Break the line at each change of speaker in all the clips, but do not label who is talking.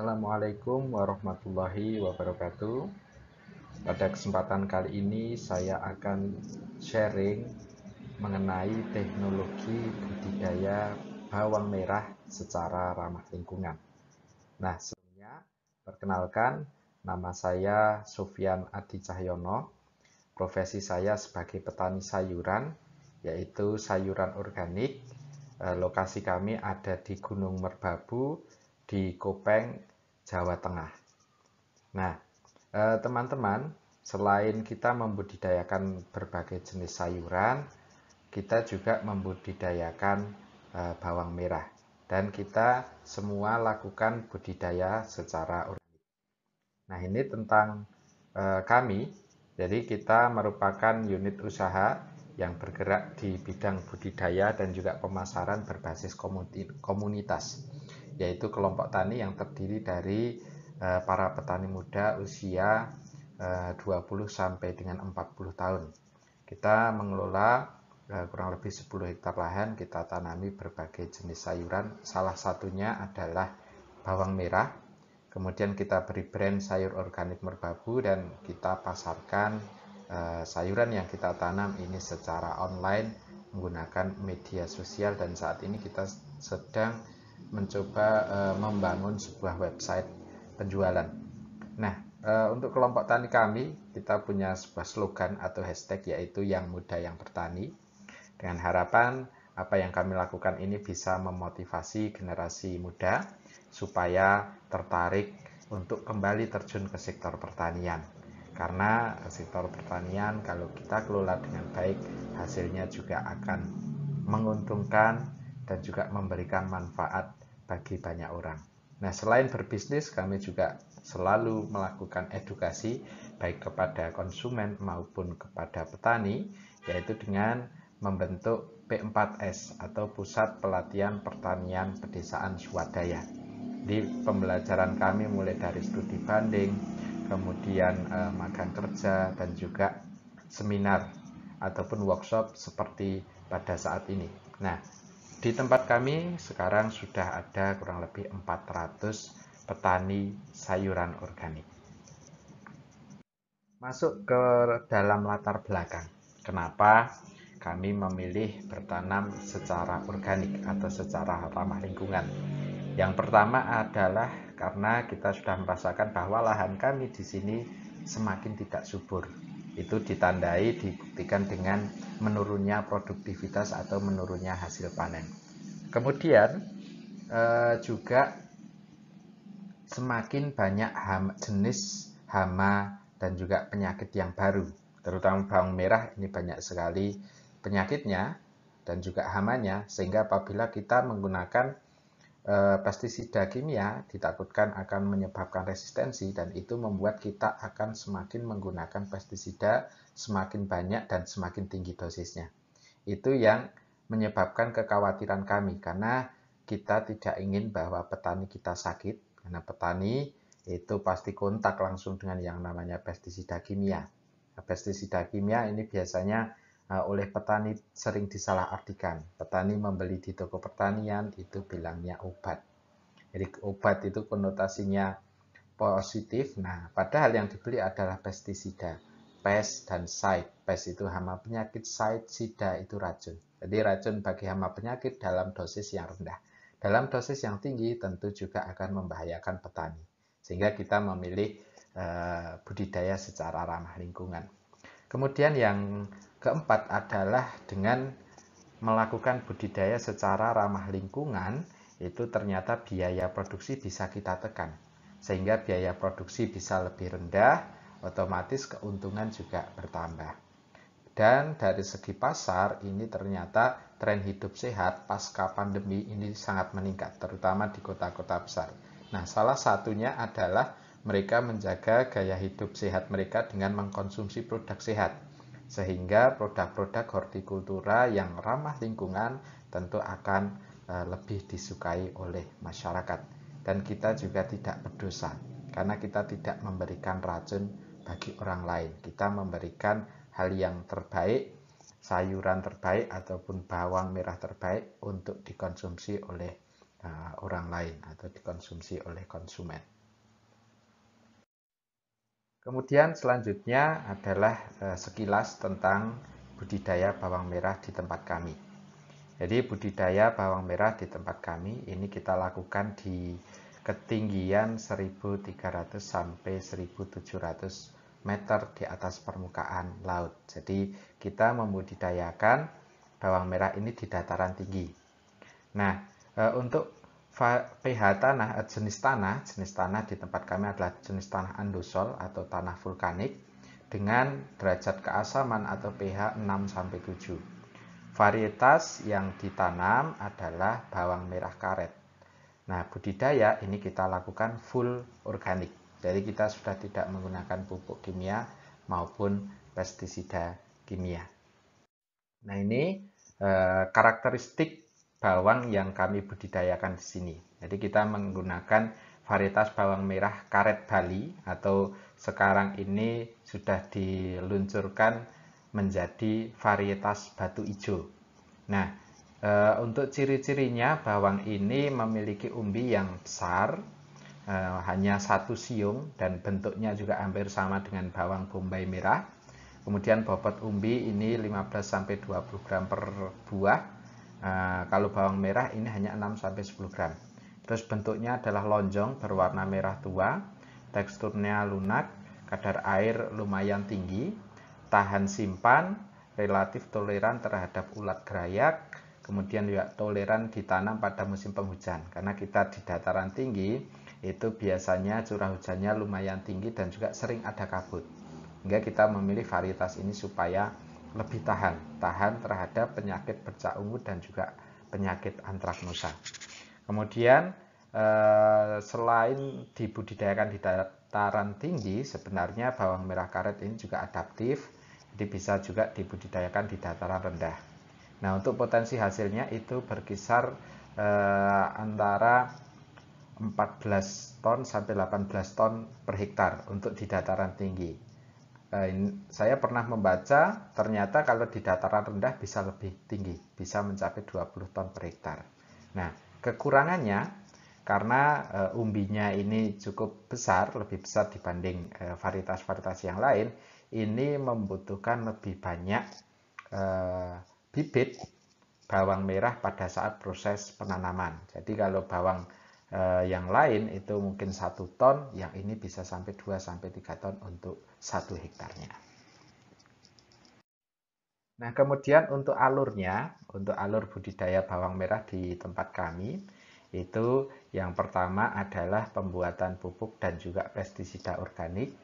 Assalamualaikum warahmatullahi wabarakatuh. Pada kesempatan kali ini saya akan sharing mengenai teknologi budidaya bawang merah secara ramah lingkungan. Nah, sebelumnya perkenalkan nama saya Sofian Adi Cahyono. Profesi saya sebagai petani sayuran, yaitu sayuran organik. Eh, lokasi kami ada di Gunung Merbabu, di Kopeng Jawa Tengah. Nah, eh, teman-teman, selain kita membudidayakan berbagai jenis sayuran, kita juga membudidayakan eh, bawang merah dan kita semua lakukan budidaya secara organik. Nah, ini tentang eh, kami. Jadi kita merupakan unit usaha yang bergerak di bidang budidaya dan juga pemasaran berbasis komunitas yaitu kelompok tani yang terdiri dari eh, para petani muda usia eh, 20 sampai dengan 40 tahun. Kita mengelola eh, kurang lebih 10 hektar lahan, kita tanami berbagai jenis sayuran. Salah satunya adalah bawang merah. Kemudian kita beri brand sayur organik merbabu dan kita pasarkan eh, sayuran yang kita tanam ini secara online menggunakan media sosial dan saat ini kita sedang mencoba e, membangun sebuah website penjualan. Nah, e, untuk kelompok tani kami, kita punya sebuah slogan atau hashtag yaitu yang muda yang bertani. Dengan harapan apa yang kami lakukan ini bisa memotivasi generasi muda supaya tertarik untuk kembali terjun ke sektor pertanian. Karena sektor pertanian kalau kita kelola dengan baik, hasilnya juga akan menguntungkan dan juga memberikan manfaat bagi banyak orang. Nah, selain berbisnis, kami juga selalu melakukan edukasi baik kepada konsumen maupun kepada petani, yaitu dengan membentuk P4S atau Pusat Pelatihan Pertanian Pedesaan Swadaya. Di pembelajaran kami mulai dari studi banding, kemudian eh, magang kerja, dan juga seminar ataupun workshop seperti pada saat ini. Nah, di tempat kami sekarang sudah ada kurang lebih 400 petani sayuran organik. Masuk ke dalam latar belakang. Kenapa kami memilih bertanam secara organik atau secara ramah lingkungan? Yang pertama adalah karena kita sudah merasakan bahwa lahan kami di sini semakin tidak subur itu ditandai dibuktikan dengan menurunnya produktivitas atau menurunnya hasil panen. Kemudian eh, juga semakin banyak hama, jenis hama dan juga penyakit yang baru, terutama bawang merah ini banyak sekali penyakitnya dan juga hamanya sehingga apabila kita menggunakan Eh, pestisida kimia ditakutkan akan menyebabkan resistensi dan itu membuat kita akan semakin menggunakan pestisida semakin banyak dan semakin tinggi dosisnya. Itu yang menyebabkan kekhawatiran kami karena kita tidak ingin bahwa petani kita sakit karena petani itu pasti kontak langsung dengan yang namanya pestisida kimia. Nah, pestisida kimia ini biasanya Nah, oleh petani sering disalahartikan. Petani membeli di toko pertanian itu bilangnya obat. Jadi obat itu konotasinya positif. Nah, padahal yang dibeli adalah pestisida, pest dan side. pest itu hama penyakit, side sida itu racun. Jadi racun bagi hama penyakit dalam dosis yang rendah. Dalam dosis yang tinggi tentu juga akan membahayakan petani. Sehingga kita memilih uh, budidaya secara ramah lingkungan. Kemudian yang Keempat adalah dengan melakukan budidaya secara ramah lingkungan, itu ternyata biaya produksi bisa kita tekan. Sehingga biaya produksi bisa lebih rendah, otomatis keuntungan juga bertambah. Dan dari segi pasar, ini ternyata tren hidup sehat pasca pandemi ini sangat meningkat, terutama di kota-kota besar. Nah, salah satunya adalah mereka menjaga gaya hidup sehat mereka dengan mengkonsumsi produk sehat sehingga produk-produk hortikultura yang ramah lingkungan tentu akan eh, lebih disukai oleh masyarakat dan kita juga tidak berdosa karena kita tidak memberikan racun bagi orang lain kita memberikan hal yang terbaik sayuran terbaik ataupun bawang merah terbaik untuk dikonsumsi oleh eh, orang lain atau dikonsumsi oleh konsumen Kemudian selanjutnya adalah eh, sekilas tentang budidaya bawang merah di tempat kami. Jadi budidaya bawang merah di tempat kami ini kita lakukan di ketinggian 1300 sampai 1700 meter di atas permukaan laut. Jadi kita membudidayakan bawang merah ini di dataran tinggi. Nah, eh, untuk pH tanah, eh, jenis tanah, jenis tanah di tempat kami adalah jenis tanah andosol atau tanah vulkanik dengan derajat keasaman atau pH 6-7. Varietas yang ditanam adalah bawang merah karet. Nah, budidaya ini kita lakukan full organik. Jadi kita sudah tidak menggunakan pupuk kimia maupun pestisida kimia. Nah, ini eh, karakteristik bawang yang kami budidayakan di sini. Jadi kita menggunakan varietas bawang merah karet Bali atau sekarang ini sudah diluncurkan menjadi varietas batu hijau. Nah, e, untuk ciri-cirinya bawang ini memiliki umbi yang besar, e, hanya satu siung dan bentuknya juga hampir sama dengan bawang bombay merah. Kemudian bobot umbi ini 15-20 gram per buah Ah, kalau bawang merah ini hanya 6-10 gram. Terus bentuknya adalah lonjong berwarna merah tua, teksturnya lunak, kadar air lumayan tinggi, tahan simpan, relatif toleran terhadap ulat gerayak, kemudian juga toleran ditanam pada musim penghujan. Karena kita di dataran tinggi, itu biasanya curah hujannya lumayan tinggi dan juga sering ada kabut. Hingga kita memilih varietas ini supaya lebih tahan, tahan terhadap penyakit bercak ungu dan juga penyakit antraknosa. Kemudian eh, selain dibudidayakan di dataran tinggi, sebenarnya bawang merah karet ini juga adaptif, jadi bisa juga dibudidayakan di dataran rendah. Nah, untuk potensi hasilnya itu berkisar eh, antara 14 ton sampai 18 ton per hektar untuk di dataran tinggi Eh, saya pernah membaca ternyata kalau di dataran rendah bisa lebih tinggi, bisa mencapai 20 ton per hektar. Nah, kekurangannya karena eh, umbinya ini cukup besar, lebih besar dibanding eh, varietas-varietas yang lain, ini membutuhkan lebih banyak bibit bawang merah pada saat proses penanaman. Jadi kalau bawang Eh, yang lain itu mungkin satu ton, yang ini bisa sampai 2 sampai tiga ton untuk satu hektarnya. Nah, kemudian untuk alurnya, untuk alur budidaya bawang merah di tempat kami, itu yang pertama adalah pembuatan pupuk dan juga pestisida organik,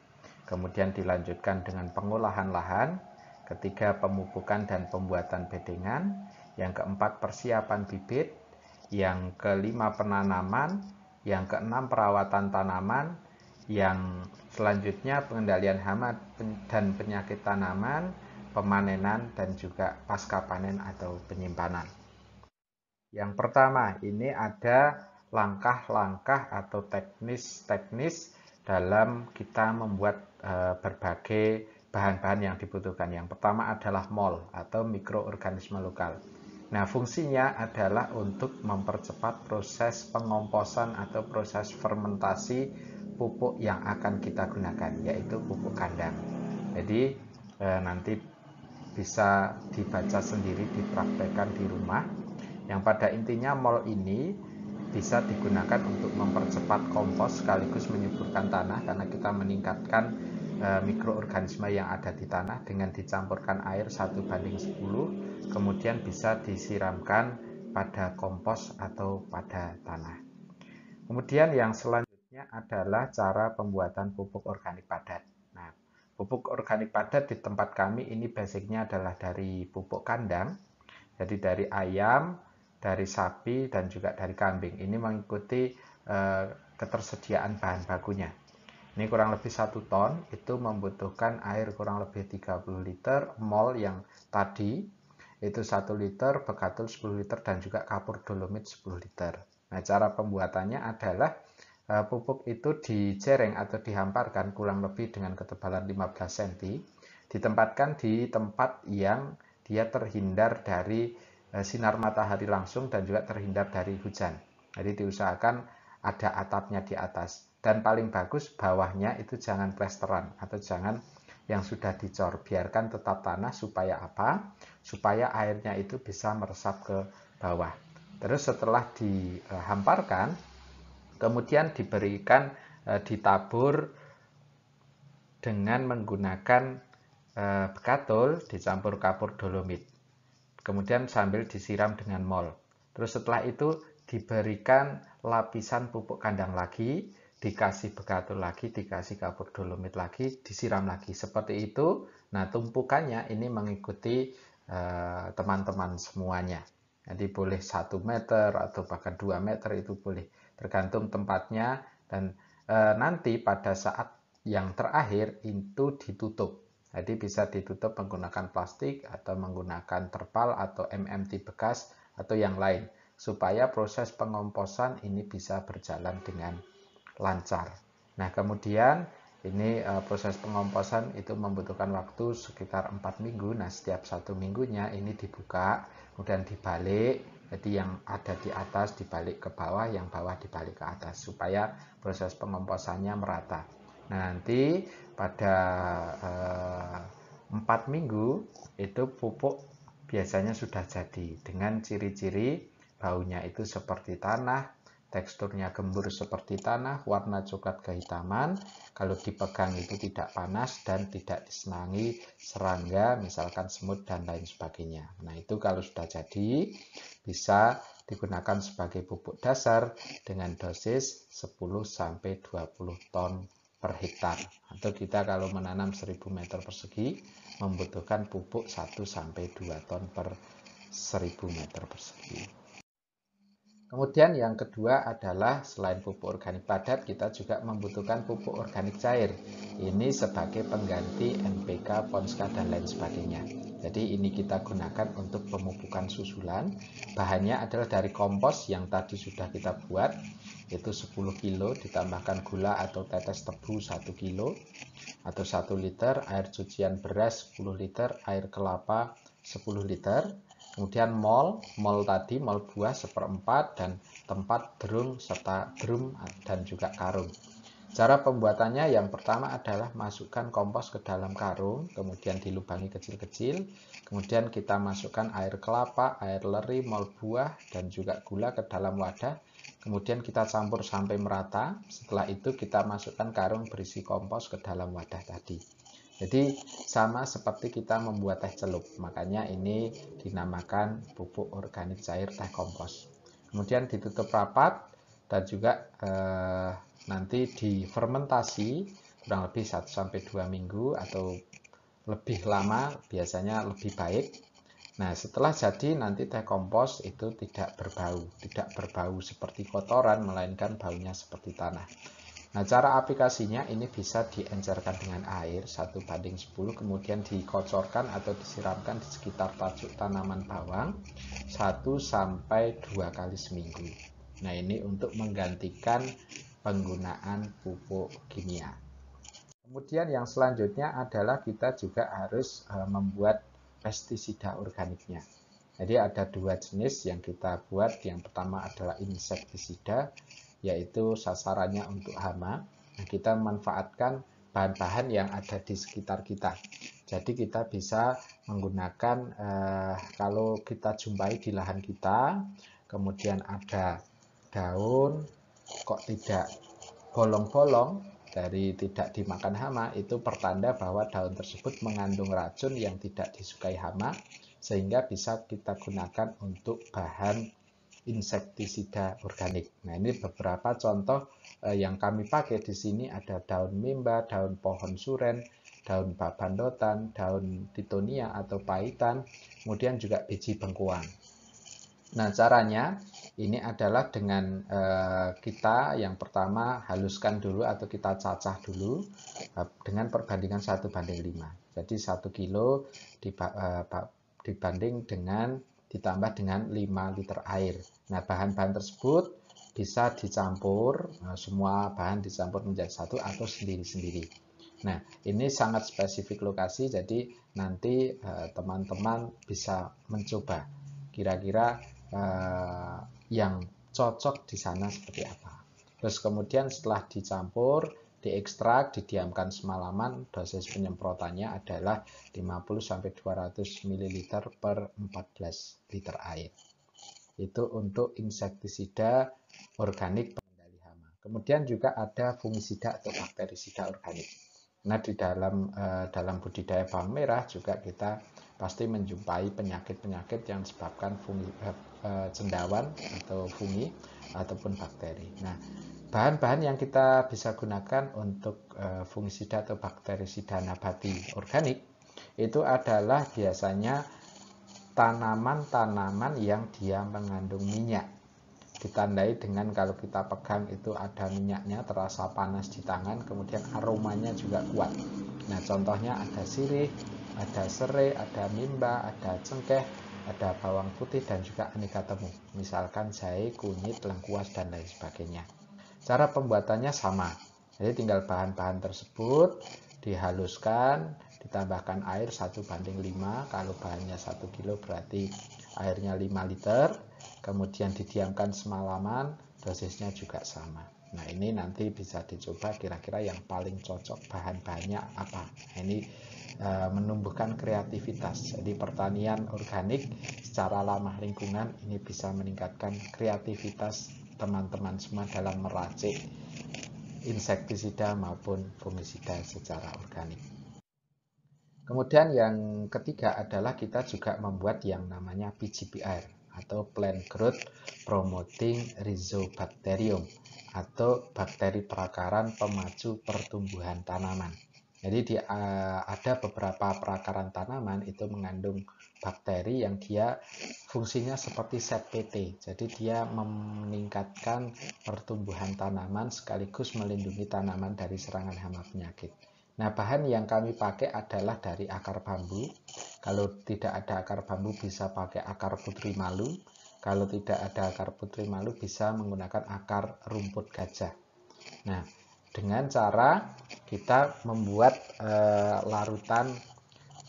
kemudian dilanjutkan dengan pengolahan lahan, ketiga pemupukan dan pembuatan bedengan, yang keempat persiapan bibit, yang kelima penanaman, yang keenam perawatan tanaman, yang selanjutnya pengendalian hama dan penyakit tanaman, pemanenan dan juga pasca panen atau penyimpanan. Yang pertama, ini ada langkah-langkah atau teknis-teknis dalam kita membuat eh, berbagai bahan-bahan yang dibutuhkan. Yang pertama adalah MOL atau mikroorganisme lokal. Nah, fungsinya adalah untuk mempercepat proses pengomposan atau proses fermentasi pupuk yang akan kita gunakan, yaitu pupuk kandang. Jadi, e, nanti bisa dibaca sendiri, dipraktekkan di rumah. Yang pada intinya mol ini bisa digunakan untuk mempercepat kompos sekaligus menyuburkan tanah karena kita meningkatkan Eh, mikroorganisme yang ada di tanah dengan dicampurkan air 1 banding 10 kemudian bisa disiramkan pada kompos atau pada tanah. Kemudian yang selanjutnya adalah cara pembuatan pupuk organik padat. Nah, pupuk organik padat di tempat kami ini basicnya adalah dari pupuk kandang, jadi dari ayam, dari sapi, dan juga dari kambing. Ini mengikuti eh, ketersediaan bahan bakunya. Ini kurang lebih satu ton itu membutuhkan air kurang lebih 30 liter, mol yang tadi itu satu liter, bekatul 10 liter, dan juga kapur dolomit 10 liter. Nah, cara pembuatannya adalah eh, pupuk itu dijereng atau dihamparkan kurang lebih dengan ketebalan 15 cm, ditempatkan di tempat yang dia terhindar dari eh, sinar matahari langsung dan juga terhindar dari hujan. Jadi diusahakan ada atapnya di atas dan paling bagus bawahnya itu jangan plesteran atau jangan yang sudah dicor biarkan tetap tanah supaya apa supaya airnya itu bisa meresap ke bawah terus setelah dihamparkan kemudian diberikan e, ditabur dengan menggunakan e, bekatul dicampur kapur dolomit kemudian sambil disiram dengan mol terus setelah itu diberikan lapisan pupuk kandang lagi dikasih bekatul lagi, dikasih kapur dolomit lagi, disiram lagi. Seperti itu, nah tumpukannya ini mengikuti eh, teman-teman uh, semuanya. Jadi boleh 1 meter atau bahkan 2 meter itu boleh, tergantung tempatnya. Dan eh, nanti pada saat yang terakhir itu ditutup. Jadi bisa ditutup menggunakan plastik atau menggunakan terpal atau MMT bekas atau yang lain. Supaya proses pengomposan ini bisa berjalan dengan lancar. Nah, kemudian ini uh, proses pengomposan itu membutuhkan waktu sekitar 4 minggu. Nah, setiap satu minggunya ini dibuka, kemudian dibalik. Jadi yang ada di atas dibalik ke bawah, yang bawah dibalik ke atas supaya proses pengomposannya merata. Nah, nanti pada 4 eh, minggu itu pupuk biasanya sudah jadi dengan ciri-ciri baunya itu seperti tanah, teksturnya gembur seperti tanah, warna coklat kehitaman, kalau dipegang itu tidak panas dan tidak disenangi serangga, misalkan semut dan lain sebagainya. Nah itu kalau sudah jadi bisa digunakan sebagai pupuk dasar dengan dosis 10-20 ton per hektar. Atau kita kalau menanam 1000 meter persegi membutuhkan pupuk 1-2 ton per 1000 meter persegi. Kemudian yang kedua adalah selain pupuk organik padat, kita juga membutuhkan pupuk organik cair. Ini sebagai pengganti NPK, Ponska, dan lain sebagainya. Jadi ini kita gunakan untuk pemupukan susulan. Bahannya adalah dari kompos yang tadi sudah kita buat, yaitu 10 kg ditambahkan gula atau tetes tebu 1 kg atau 1 liter, air cucian beras 10 liter, air kelapa 10 liter, Kemudian mol, mol tadi, mol buah seperempat dan tempat drum serta drum dan juga karung. Cara pembuatannya yang pertama adalah masukkan kompos ke dalam karung, kemudian dilubangi kecil-kecil, kemudian kita masukkan air kelapa, air leri, mol buah, dan juga gula ke dalam wadah, kemudian kita campur sampai merata, setelah itu kita masukkan karung berisi kompos ke dalam wadah tadi. Jadi sama seperti kita membuat teh celup, makanya ini dinamakan pupuk organik cair teh kompos. Kemudian ditutup rapat dan juga eh, nanti difermentasi kurang lebih 1 sampai 2 minggu atau lebih lama biasanya lebih baik. Nah, setelah jadi nanti teh kompos itu tidak berbau, tidak berbau seperti kotoran melainkan baunya seperti tanah. Nah, cara aplikasinya ini bisa diencerkan dengan air satu banding 10, kemudian dikocorkan atau disiramkan di sekitar tajuk tanaman bawang 1 sampai 2 kali seminggu. Nah, ini untuk menggantikan penggunaan pupuk kimia. Kemudian yang selanjutnya adalah kita juga harus eh, membuat pestisida organiknya. Jadi ada dua jenis yang kita buat. Yang pertama adalah insektisida, yaitu sasarannya untuk hama. Nah, kita manfaatkan bahan-bahan yang ada di sekitar kita. Jadi kita bisa menggunakan eh, kalau kita jumpai di lahan kita, kemudian ada daun, kok tidak bolong-bolong dari tidak dimakan hama itu pertanda bahwa daun tersebut mengandung racun yang tidak disukai hama sehingga bisa kita gunakan untuk bahan insektisida organik. Nah, ini beberapa contoh eh, yang kami pakai di sini ada daun mimba, daun pohon suren, daun babandotan, daun titonia atau paitan, kemudian juga biji bengkuang. Nah, caranya ini adalah dengan eh, kita yang pertama haluskan dulu atau kita cacah dulu eh, dengan perbandingan satu banding 5. Jadi satu kilo eh, dibanding dengan ditambah dengan 5 liter air. Nah, bahan-bahan tersebut bisa dicampur, nah, semua bahan dicampur menjadi satu atau sendiri-sendiri. Nah, ini sangat spesifik lokasi, jadi nanti eh, teman-teman eh, bisa mencoba kira-kira eh, yang cocok di sana seperti apa. Terus kemudian setelah dicampur, diekstrak, didiamkan semalaman, dosis penyemprotannya adalah 50-200 ml per 14 liter air. Itu untuk insektisida organik pengendali hama. Kemudian juga ada fungisida atau bakterisida organik. Nah, di dalam eh, dalam budidaya bawang merah juga kita pasti menjumpai penyakit-penyakit yang disebabkan fungi, eh, eh, cendawan atau fungi ataupun bakteri. Nah, bahan-bahan yang kita bisa gunakan untuk uh, fungisida atau bakterisida nabati organik itu adalah biasanya tanaman-tanaman yang dia mengandung minyak ditandai dengan kalau kita pegang itu ada minyaknya terasa panas di tangan kemudian aromanya juga kuat nah contohnya ada sirih ada serai ada mimba ada cengkeh ada bawang putih dan juga aneka temu misalkan jahe kunyit lengkuas dan lain sebagainya Cara pembuatannya sama. Jadi tinggal bahan-bahan tersebut dihaluskan, ditambahkan air 1 banding 5. Kalau bahannya 1 kilo berarti airnya 5 liter. Kemudian didiamkan semalaman, dosisnya juga sama. Nah ini nanti bisa dicoba kira-kira yang paling cocok bahan-bahannya apa. Nah, ini e, menumbuhkan kreativitas. Jadi pertanian organik secara lama lingkungan ini bisa meningkatkan kreativitas teman-teman semua dalam meracik insektisida maupun fungisida secara organik. Kemudian yang ketiga adalah kita juga membuat yang namanya PGPR atau Plant Growth Promoting Rhizobacterium atau bakteri perakaran pemacu pertumbuhan tanaman. Jadi di, eh, ada beberapa perakaran tanaman itu mengandung bakteri yang dia fungsinya seperti set PT. Jadi dia meningkatkan pertumbuhan tanaman sekaligus melindungi tanaman dari serangan hama penyakit. Nah, bahan yang kami pakai adalah dari akar bambu. Kalau tidak ada akar bambu bisa pakai akar putri malu. Kalau tidak ada akar putri malu bisa menggunakan akar rumput gajah. Nah, dengan cara kita membuat e, larutan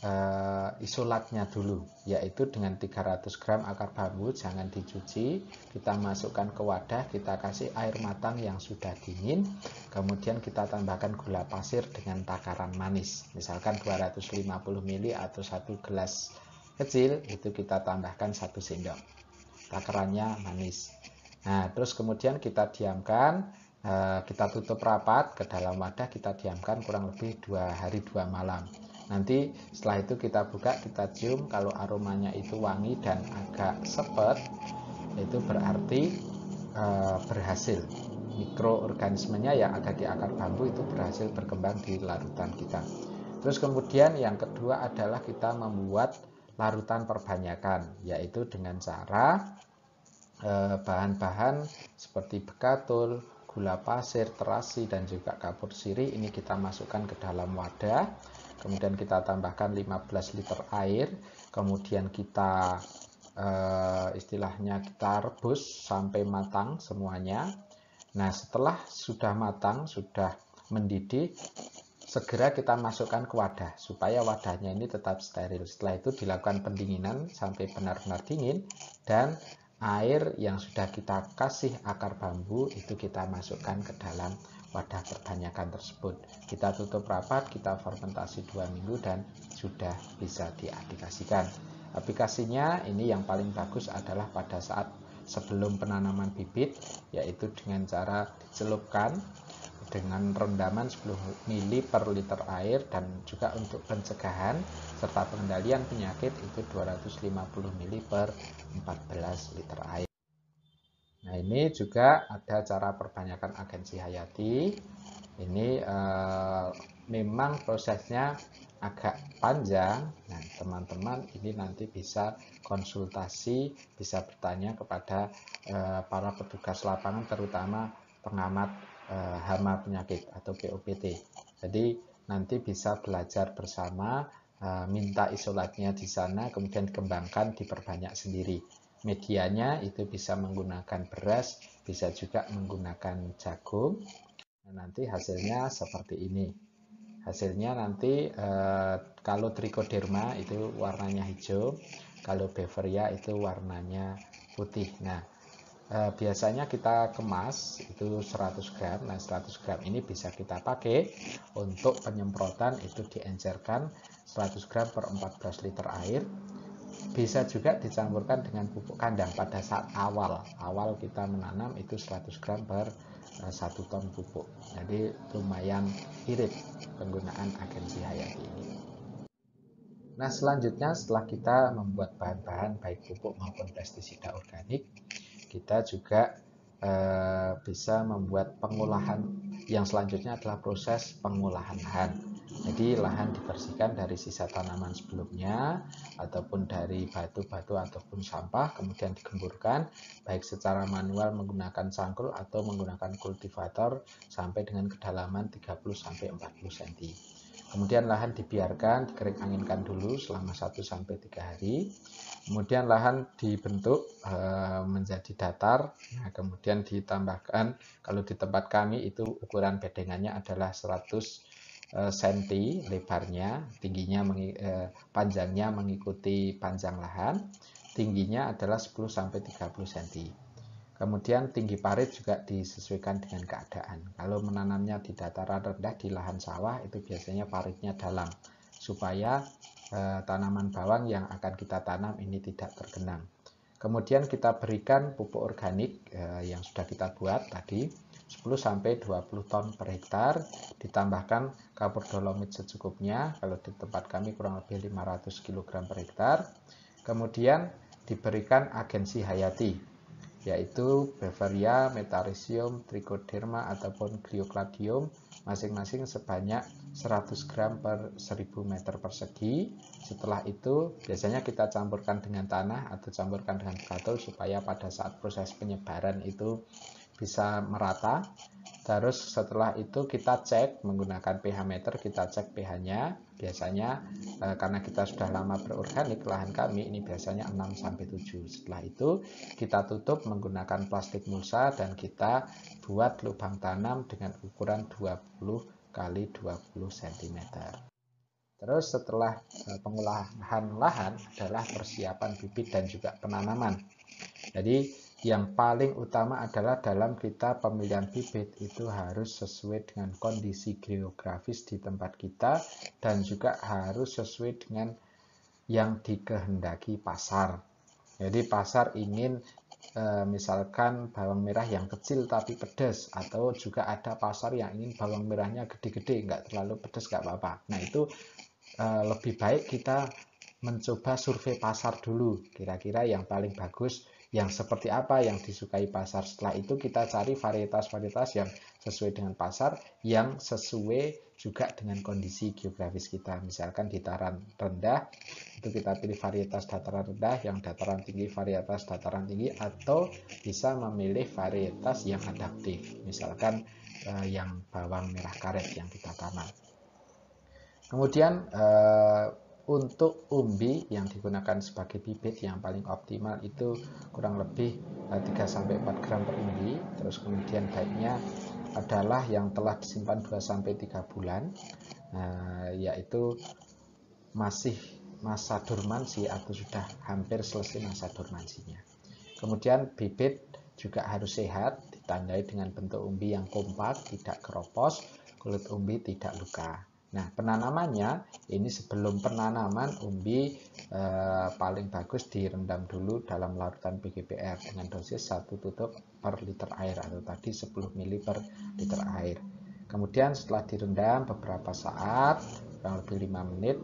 uh, isolatnya dulu yaitu dengan 300 gram akar bambu jangan dicuci kita masukkan ke wadah kita kasih air matang yang sudah dingin kemudian kita tambahkan gula pasir dengan takaran manis misalkan 250 ml atau satu gelas kecil itu kita tambahkan satu sendok takarannya manis nah terus kemudian kita diamkan eh, kita tutup rapat ke dalam wadah kita diamkan kurang lebih dua hari dua malam nanti setelah itu kita buka kita cium kalau aromanya itu wangi dan agak sepet itu berarti e, berhasil mikroorganismenya yang ada di akar bambu itu berhasil berkembang di larutan kita terus kemudian yang kedua adalah kita membuat larutan perbanyakan yaitu dengan cara eh, bahan-bahan seperti bekatul, gula pasir, terasi, dan juga kapur sirih ini kita masukkan ke dalam wadah kemudian kita tambahkan 15 liter air, kemudian kita eh, istilahnya kita rebus sampai matang semuanya. Nah, setelah sudah matang, sudah mendidih, segera kita masukkan ke wadah supaya wadahnya ini tetap steril. Setelah itu dilakukan pendinginan sampai benar-benar dingin dan air yang sudah kita kasih akar bambu itu kita masukkan ke dalam pada pertanyaan tersebut. Kita tutup rapat, kita fermentasi dua minggu dan sudah bisa diaplikasikan. Aplikasinya ini yang paling bagus adalah pada saat sebelum penanaman bibit, yaitu dengan cara dicelupkan dengan rendaman 10 mili per liter air dan juga untuk pencegahan serta pengendalian penyakit itu 250 mili per 14 liter air. Nah ini juga ada cara perbanyakan agensi hayati. Ini eh, memang prosesnya agak panjang. Nah teman-teman ini nanti bisa konsultasi, bisa bertanya kepada eh, para petugas lapangan terutama pengamat eh, hama penyakit atau POPT. Jadi nanti bisa belajar bersama, eh, minta isolatnya di sana, kemudian kembangkan diperbanyak sendiri medianya itu bisa menggunakan beras, bisa juga menggunakan jagung. Nah, nanti hasilnya seperti ini. Hasilnya nanti eh, kalau trichoderma itu warnanya hijau, kalau beveria itu warnanya putih. Nah, eh, biasanya kita kemas itu 100 gram. Nah, 100 gram ini bisa kita pakai untuk penyemprotan itu diencerkan 100 gram per 14 liter air bisa juga dicampurkan dengan pupuk kandang pada saat awal awal kita menanam itu 100 gram per eh, satu ton pupuk jadi lumayan irit penggunaan agensi hayati ini nah selanjutnya setelah kita membuat bahan-bahan baik pupuk maupun pestisida organik kita juga eh, bisa membuat pengolahan yang selanjutnya adalah proses pengolahan lahan jadi lahan dibersihkan dari sisa tanaman sebelumnya ataupun dari batu-batu ataupun sampah kemudian digemburkan baik secara manual menggunakan cangkul atau menggunakan kultivator sampai dengan kedalaman 30 sampai 40 cm. Kemudian lahan dibiarkan dikering anginkan dulu selama 1 sampai 3 hari. Kemudian lahan dibentuk eh, menjadi datar. Nah, kemudian ditambahkan kalau di tempat kami itu ukuran bedengannya adalah 100 Eh, senti lebarnya, tingginya eh, panjangnya mengikuti panjang lahan, tingginya adalah 10 sampai 30 cm. Kemudian tinggi parit juga disesuaikan dengan keadaan. Kalau menanamnya di dataran rendah di lahan sawah itu biasanya paritnya dalam supaya eh, tanaman bawang yang akan kita tanam ini tidak tergenang. Kemudian kita berikan pupuk organik eh, yang sudah kita buat tadi 10 sampai 20 ton per hektar ditambahkan kapur dolomit secukupnya kalau di tempat kami kurang lebih 500 kg per hektar kemudian diberikan agensi hayati yaitu Bavaria, Metarisium, Trichoderma ataupun Gliocladium masing-masing sebanyak 100 gram per 1000 meter persegi. Setelah itu biasanya kita campurkan dengan tanah atau campurkan dengan katul supaya pada saat proses penyebaran itu bisa merata. Terus setelah itu kita cek menggunakan pH meter, kita cek pH-nya. Biasanya eh, karena kita sudah lama berorganik, lahan kami ini biasanya 6 sampai 7. Setelah itu kita tutup menggunakan plastik mulsa dan kita buat lubang tanam dengan ukuran 20 kali 20 cm. Terus setelah eh, pengolahan lahan adalah persiapan bibit dan juga penanaman. Jadi yang paling utama adalah dalam kita pemilihan bibit itu harus sesuai dengan kondisi geografis di tempat kita dan juga harus sesuai dengan yang dikehendaki pasar. Jadi pasar ingin e, misalkan bawang merah yang kecil tapi pedas atau juga ada pasar yang ingin bawang merahnya gede-gede nggak terlalu pedas nggak apa-apa. Nah itu e, lebih baik kita mencoba survei pasar dulu kira-kira yang paling bagus yang seperti apa yang disukai pasar. Setelah itu kita cari varietas-varietas yang sesuai dengan pasar, yang sesuai juga dengan kondisi geografis kita. Misalkan di dataran rendah, itu kita pilih varietas dataran rendah, yang dataran tinggi varietas dataran tinggi, atau bisa memilih varietas yang adaptif. Misalkan eh, yang bawang merah karet yang kita tanam. Kemudian eh, untuk umbi yang digunakan sebagai bibit yang paling optimal itu kurang lebih 3-4 eh, gram per umbi terus kemudian baiknya adalah yang telah disimpan 2-3 bulan nah, yaitu masih masa dormansi atau sudah hampir selesai masa dormansinya kemudian bibit juga harus sehat ditandai dengan bentuk umbi yang kompak tidak keropos kulit umbi tidak luka Nah, penanamannya ini sebelum penanaman umbi eh, paling bagus direndam dulu dalam larutan PGPR dengan dosis 1 tutup per liter air atau tadi 10 ml per liter air. Kemudian setelah direndam beberapa saat, kurang lebih 5 menit,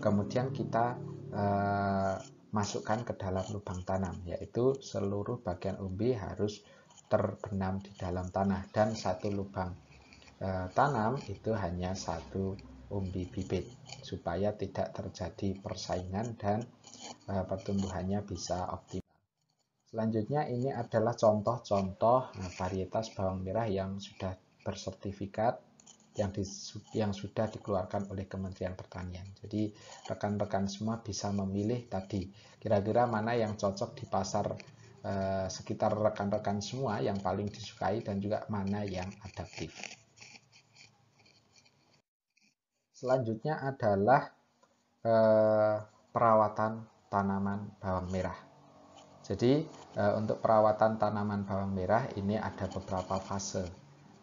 kemudian kita eh, masukkan ke dalam lubang tanam, yaitu seluruh bagian umbi harus terbenam di dalam tanah dan satu lubang eh, tanam itu hanya satu umbi bibit supaya tidak terjadi persaingan dan e, pertumbuhannya bisa optimal. Selanjutnya ini adalah contoh-contoh eh, varietas bawang merah yang sudah bersertifikat yang, di, yang sudah dikeluarkan oleh Kementerian Pertanian. Jadi rekan-rekan semua bisa memilih tadi kira-kira mana yang cocok di pasar eh, sekitar rekan-rekan semua yang paling disukai dan juga mana yang adaptif. Selanjutnya adalah eh, perawatan tanaman bawang merah. Jadi eh, untuk perawatan tanaman bawang merah ini ada beberapa fase.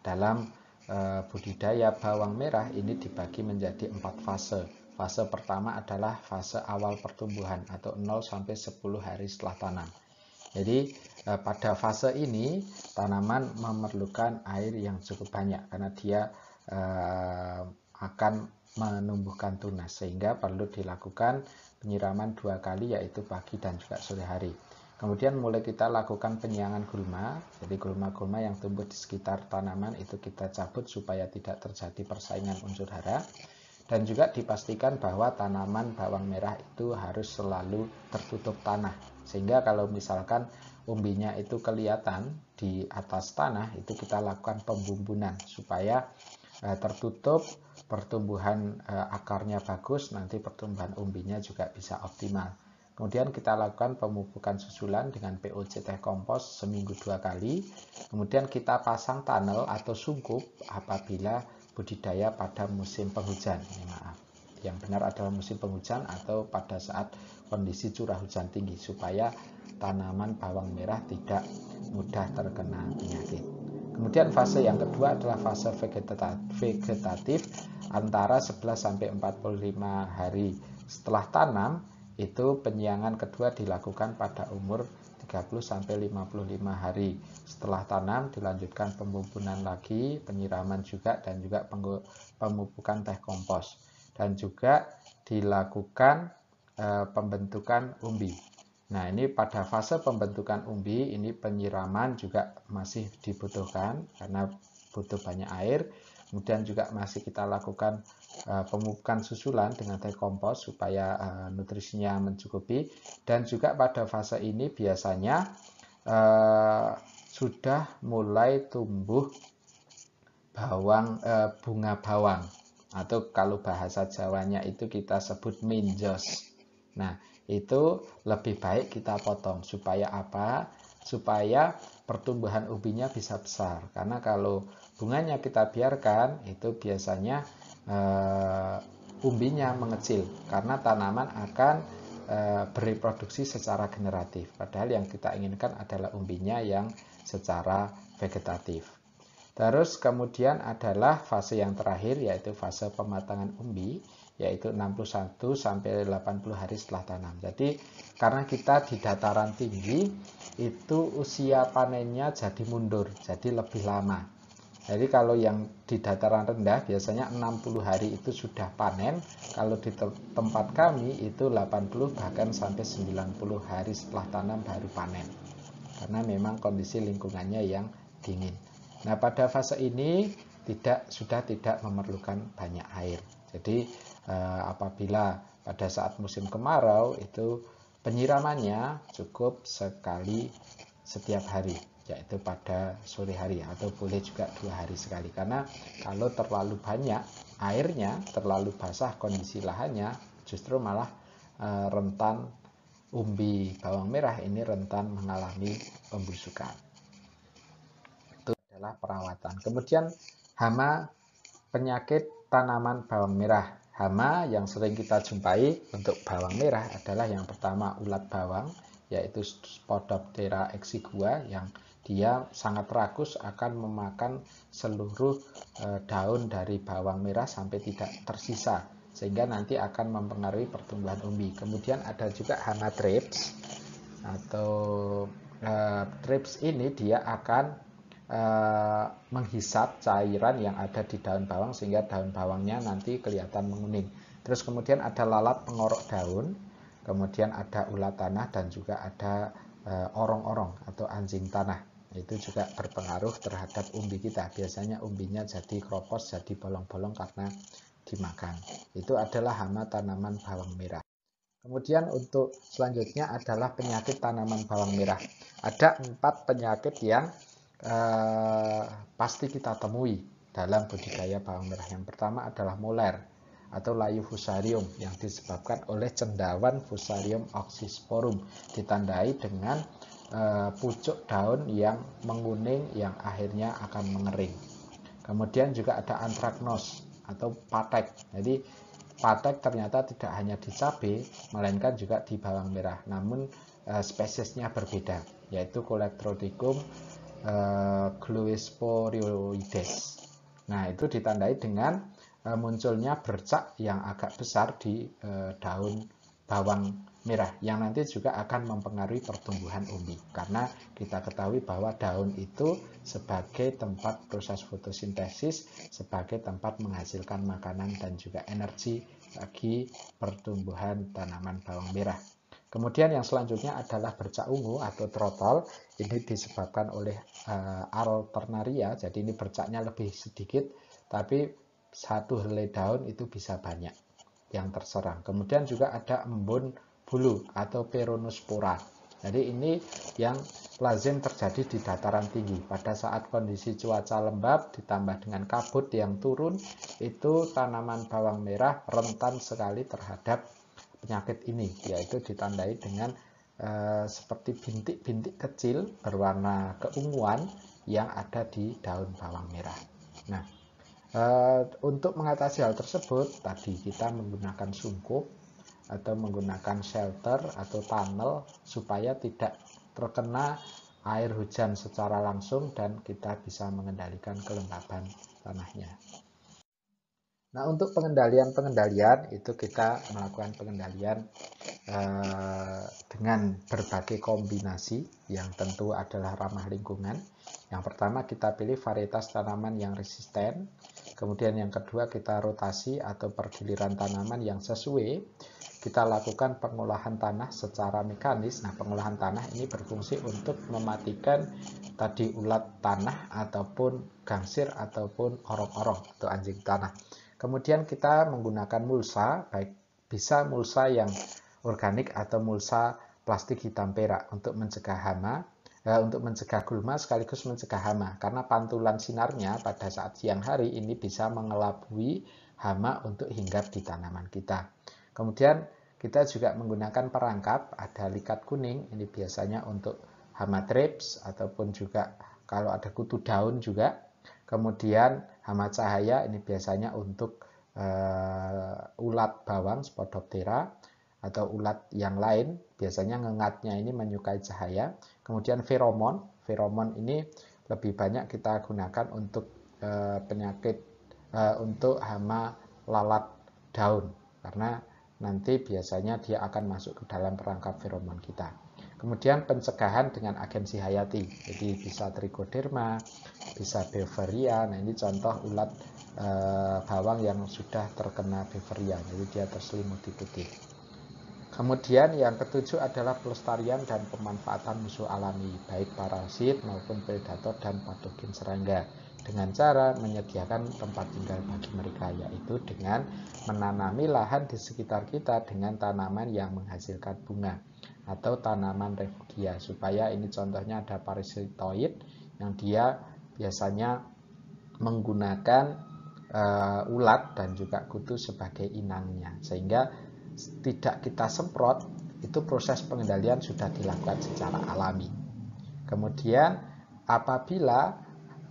Dalam eh, budidaya bawang merah ini dibagi menjadi empat fase. Fase pertama adalah fase awal pertumbuhan atau 0 sampai 10 hari setelah tanam. Jadi eh, pada fase ini tanaman memerlukan air yang cukup banyak karena dia eh, akan menumbuhkan tunas sehingga perlu dilakukan penyiraman dua kali yaitu pagi dan juga sore hari kemudian mulai kita lakukan penyiangan gulma jadi gulma-gulma yang tumbuh di sekitar tanaman itu kita cabut supaya tidak terjadi persaingan unsur hara dan juga dipastikan bahwa tanaman bawang merah itu harus selalu tertutup tanah sehingga kalau misalkan umbinya itu kelihatan di atas tanah itu kita lakukan pembumbunan supaya Eh, tertutup, pertumbuhan eh, akarnya bagus, nanti pertumbuhan umbinya juga bisa optimal. Kemudian kita lakukan pemupukan susulan dengan POC teh kompos seminggu dua kali. Kemudian kita pasang tunnel atau sungkup apabila budidaya pada musim penghujan. Ini maaf, yang benar adalah musim penghujan atau pada saat kondisi curah hujan tinggi supaya tanaman bawang merah tidak mudah terkena penyakit. Kemudian fase yang kedua adalah fase vegetatif antara 11 sampai 45 hari. Setelah tanam, itu penyiangan kedua dilakukan pada umur 30 sampai 55 hari. Setelah tanam dilanjutkan pembubunan lagi, penyiraman juga dan juga pemupukan teh kompos dan juga dilakukan e, pembentukan umbi. Nah, ini pada fase pembentukan umbi, ini penyiraman juga masih dibutuhkan karena butuh banyak air. Kemudian juga masih kita lakukan uh, eh, pemupukan susulan dengan teh kompos supaya uh, nutrisinya mencukupi. Dan juga pada fase ini biasanya uh, sudah mulai tumbuh bawang uh, bunga bawang atau kalau bahasa Jawanya itu kita sebut minjos. Nah, itu lebih baik kita potong supaya apa? Supaya pertumbuhan ubinya bisa besar. Karena kalau bunganya kita biarkan itu biasanya eh, umbinya mengecil karena tanaman akan eh, bereproduksi secara generatif. Padahal yang kita inginkan adalah umbinya yang secara vegetatif. Terus kemudian adalah fase yang terakhir yaitu fase pematangan umbi yaitu 61 sampai 80 hari setelah tanam. Jadi karena kita di dataran tinggi itu usia panennya jadi mundur, jadi lebih lama. Jadi kalau yang di dataran rendah biasanya 60 hari itu sudah panen, kalau di tempat kami itu 80 bahkan sampai 90 hari setelah tanam baru panen. Karena memang kondisi lingkungannya yang dingin. Nah, pada fase ini tidak sudah tidak memerlukan banyak air. Jadi Eh, apabila pada saat musim kemarau itu penyiramannya cukup sekali setiap hari yaitu pada sore hari atau boleh juga dua hari sekali karena kalau terlalu banyak airnya terlalu basah kondisi lahannya justru malah e, rentan umbi bawang merah ini rentan mengalami pembusukan itu adalah perawatan kemudian hama penyakit tanaman bawang merah Hama yang sering kita jumpai untuk bawang merah adalah yang pertama ulat bawang, yaitu Spodoptera exigua yang dia sangat rakus akan memakan seluruh eh, daun dari bawang merah sampai tidak tersisa sehingga nanti akan mempengaruhi pertumbuhan umbi. Kemudian ada juga hama trips atau e, eh, trips ini dia akan eh, menghisap cairan yang ada di daun bawang sehingga daun bawangnya nanti kelihatan menguning. Terus kemudian ada lalat pengorok daun, kemudian ada ulat tanah dan juga ada orang-orang eh, atau anjing tanah itu juga berpengaruh terhadap umbi kita. Biasanya umbinya jadi kropos, jadi bolong-bolong karena dimakan. Itu adalah hama tanaman bawang merah. Kemudian untuk selanjutnya adalah penyakit tanaman bawang merah. Ada empat penyakit yang eh, pasti kita temui dalam budidaya bawang merah. Yang pertama adalah moler atau layu fusarium yang disebabkan oleh cendawan fusarium oxysporum ditandai dengan eh, pucuk daun yang menguning yang akhirnya akan mengering. Kemudian juga ada antraknos atau patek. Jadi patek ternyata tidak hanya di cabai melainkan juga di bawang merah. Namun eh, spesiesnya berbeda yaitu kolektrodikum gluesporioides. Eh, nah, itu ditandai dengan eh, munculnya bercak yang agak besar di eh, daun bawang merah yang nanti juga akan mempengaruhi pertumbuhan umbi karena kita ketahui bahwa daun itu sebagai tempat proses fotosintesis sebagai tempat menghasilkan makanan dan juga energi bagi pertumbuhan tanaman bawang merah Kemudian yang selanjutnya adalah bercak ungu atau trotol. Ini disebabkan oleh uh, eh, alternaria, jadi ini bercaknya lebih sedikit, tapi satu helai daun itu bisa banyak yang terserang. Kemudian juga ada embun bulu atau peronospora. Jadi ini yang lazim terjadi di dataran tinggi. Pada saat kondisi cuaca lembab ditambah dengan kabut yang turun, itu tanaman bawang merah rentan sekali terhadap penyakit ini yaitu ditandai dengan e, seperti bintik-bintik kecil berwarna keunguan yang ada di daun bawang merah. Nah, e, untuk mengatasi hal tersebut tadi kita menggunakan sungkup atau menggunakan shelter atau tunnel supaya tidak terkena air hujan secara langsung dan kita bisa mengendalikan kelembaban tanahnya. Nah, untuk pengendalian-pengendalian itu kita melakukan pengendalian eh, dengan berbagai kombinasi yang tentu adalah ramah lingkungan. Yang pertama kita pilih varietas tanaman yang resisten, kemudian yang kedua kita rotasi atau pergiliran tanaman yang sesuai. Kita lakukan pengolahan tanah secara mekanis. Nah, pengolahan tanah ini berfungsi untuk mematikan tadi ulat tanah ataupun gangsir ataupun orong-orong atau anjing tanah. Kemudian kita menggunakan mulsa, baik bisa mulsa yang organik atau mulsa plastik hitam perak untuk mencegah hama, eh, untuk mencegah gulma sekaligus mencegah hama. Karena pantulan sinarnya pada saat siang hari ini bisa mengelabui hama untuk hinggap di tanaman kita. Kemudian kita juga menggunakan perangkap, ada likat kuning, ini biasanya untuk hama trips ataupun juga kalau ada kutu daun juga. Kemudian hama cahaya ini biasanya untuk uh, ulat bawang Spodoptera atau ulat yang lain biasanya ngengatnya ini menyukai cahaya kemudian feromon feromon ini lebih banyak kita gunakan untuk uh, penyakit uh, untuk hama lalat daun karena nanti biasanya dia akan masuk ke dalam perangkap feromon kita. Kemudian pencegahan dengan agensi hayati. Jadi bisa trichoderma, bisa beveria. Nah, ini contoh ulat e, bawang yang sudah terkena beveria. Jadi dia terselimuti putih. Kemudian yang ketujuh adalah pelestarian dan pemanfaatan musuh alami, baik parasit maupun predator dan patogen serangga dengan cara menyediakan tempat tinggal bagi mereka yaitu dengan menanami lahan di sekitar kita dengan tanaman yang menghasilkan bunga atau tanaman refugia supaya ini contohnya ada parasitoid yang dia biasanya menggunakan uh, ulat dan juga kutu sebagai inangnya sehingga tidak kita semprot itu proses pengendalian sudah dilakukan secara alami kemudian apabila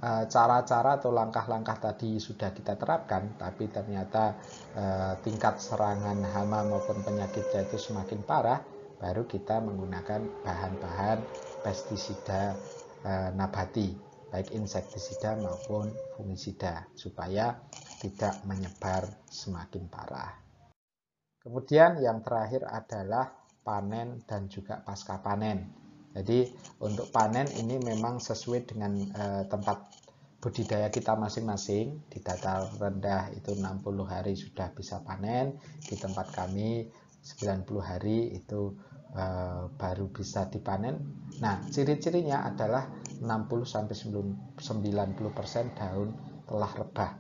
Eh, cara-cara atau langkah-langkah tadi sudah kita terapkan, tapi ternyata eh, tingkat serangan hama maupun penyakitnya itu semakin parah, baru kita menggunakan bahan-bahan pestisida eh, nabati, baik insektisida maupun fungisida, supaya tidak menyebar semakin parah. Kemudian yang terakhir adalah panen dan juga pasca panen. Jadi untuk panen ini memang sesuai dengan e, tempat budidaya kita masing-masing di datar rendah itu 60 hari sudah bisa panen di tempat kami 90 hari itu e, baru bisa dipanen nah ciri-cirinya adalah 60 90% daun telah rebah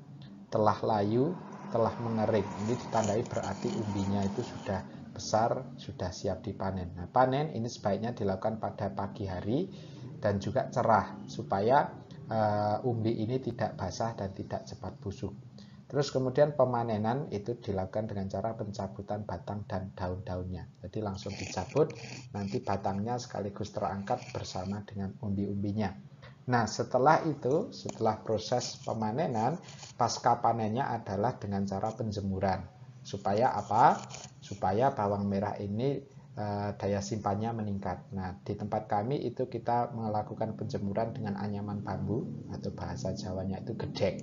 telah layu telah mengering ini ditandai berarti umbinya itu sudah besar sudah siap dipanen nah panen ini sebaiknya dilakukan pada pagi hari dan juga cerah supaya uh, umbi ini tidak basah dan tidak cepat busuk. Terus kemudian pemanenan itu dilakukan dengan cara pencabutan batang dan daun-daunnya. Jadi langsung dicabut, nanti batangnya sekaligus terangkat bersama dengan umbi-umbinya. Nah setelah itu, setelah proses pemanenan, pasca panennya adalah dengan cara penjemuran. Supaya apa? Supaya bawang merah ini Eh, daya simpannya meningkat. Nah, di tempat kami itu kita melakukan penjemuran dengan anyaman bambu atau bahasa Jawanya itu gedek.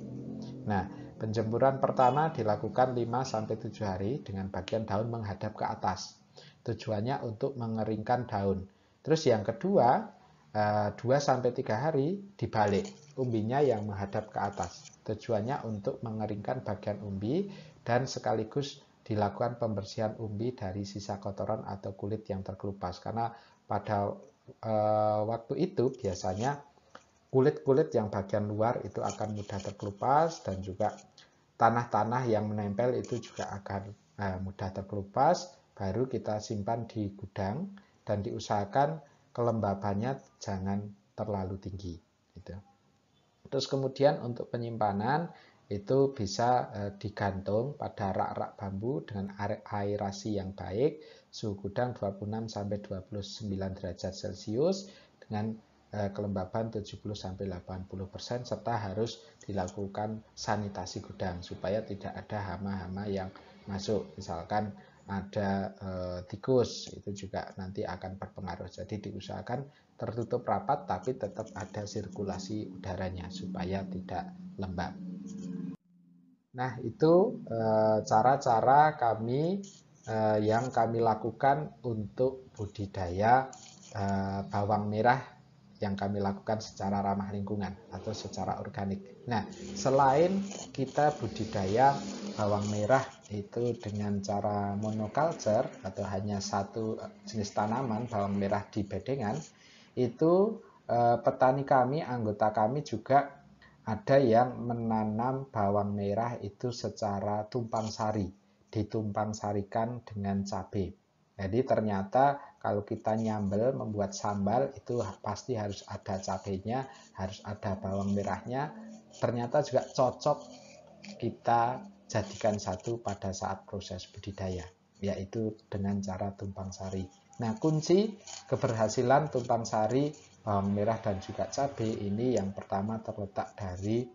Nah, penjemuran pertama dilakukan 5 sampai 7 hari dengan bagian daun menghadap ke atas. Tujuannya untuk mengeringkan daun. Terus yang kedua, 2 eh, sampai 3 hari dibalik umbinya yang menghadap ke atas. Tujuannya untuk mengeringkan bagian umbi dan sekaligus dilakukan pembersihan umbi dari sisa kotoran atau kulit yang terkelupas karena pada e, waktu itu biasanya kulit-kulit yang bagian luar itu akan mudah terkelupas dan juga tanah-tanah yang menempel itu juga akan e, mudah terkelupas baru kita simpan di gudang dan diusahakan kelembabannya jangan terlalu tinggi gitu. Terus kemudian untuk penyimpanan itu bisa eh, digantung pada rak-rak bambu dengan aerasi yang baik suhu gudang 26 sampai 29 derajat Celcius dengan eh, kelembaban 70 sampai 80% serta harus dilakukan sanitasi gudang supaya tidak ada hama-hama yang masuk misalkan ada e, tikus itu juga nanti akan berpengaruh jadi diusahakan tertutup rapat tapi tetap ada sirkulasi udaranya supaya tidak lembab Nah, itu eh, cara-cara kami eh, yang kami lakukan untuk budidaya eh, bawang merah yang kami lakukan secara ramah lingkungan atau secara organik. Nah, selain kita budidaya bawang merah itu dengan cara monoculture atau hanya satu jenis tanaman bawang merah di bedengan, itu petani kami, anggota kami juga ada yang menanam bawang merah itu secara tumpang sari, ditumpang sarikan dengan cabai. Jadi ternyata kalau kita nyambel membuat sambal itu pasti harus ada cabainya, harus ada bawang merahnya. Ternyata juga cocok kita jadikan satu pada saat proses budidaya, yaitu dengan cara tumpang sari. Nah, kunci keberhasilan tumpang sari bawang merah dan juga cabai ini yang pertama terletak dari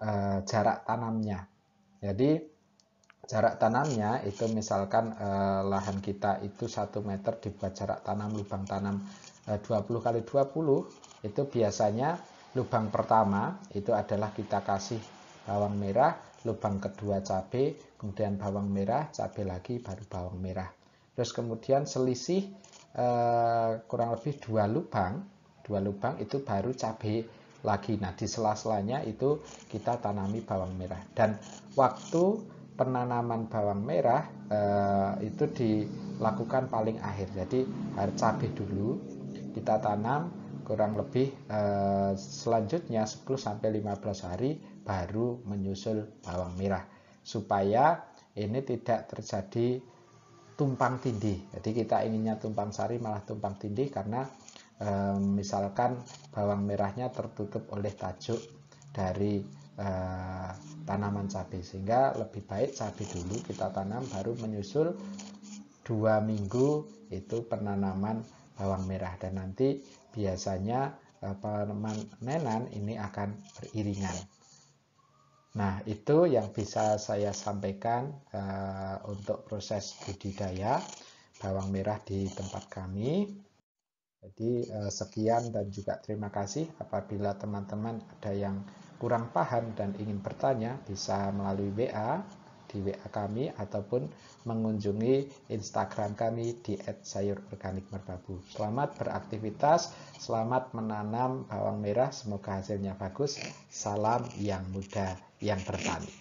e, jarak tanamnya. Jadi jarak tanamnya itu misalkan e, lahan kita itu 1 meter dibuat jarak tanam lubang tanam e, eh, 20 kali 20 itu biasanya lubang pertama itu adalah kita kasih bawang merah, lubang kedua cabai, kemudian bawang merah, cabai lagi baru bawang merah. Terus kemudian selisih kurang lebih dua lubang dua lubang itu baru cabai lagi. Nah, di sela-selanya itu kita tanami bawang merah. Dan waktu penanaman bawang merah eh, itu dilakukan paling akhir. Jadi, harus cabai dulu kita tanam kurang lebih eh, selanjutnya 10 sampai 15 hari baru menyusul bawang merah supaya ini tidak terjadi tumpang tindih. Jadi kita inginnya tumpang sari malah tumpang tindih karena e, misalkan bawang merahnya tertutup oleh tajuk dari e, tanaman cabai sehingga lebih baik cabai dulu kita tanam baru menyusul dua minggu itu penanaman bawang merah dan nanti biasanya e, eh, penanaman ini akan beriringan Nah, itu yang bisa saya sampaikan uh, untuk proses budidaya bawang merah di tempat kami. Jadi eh, sekian dan juga terima kasih. Apabila teman-teman ada yang kurang paham dan ingin bertanya bisa melalui WA di WA kami ataupun mengunjungi Instagram kami di @sayurorganikmerbabu. Selamat beraktivitas, selamat menanam bawang merah, semoga hasilnya bagus. Salam yang muda, yang bertani.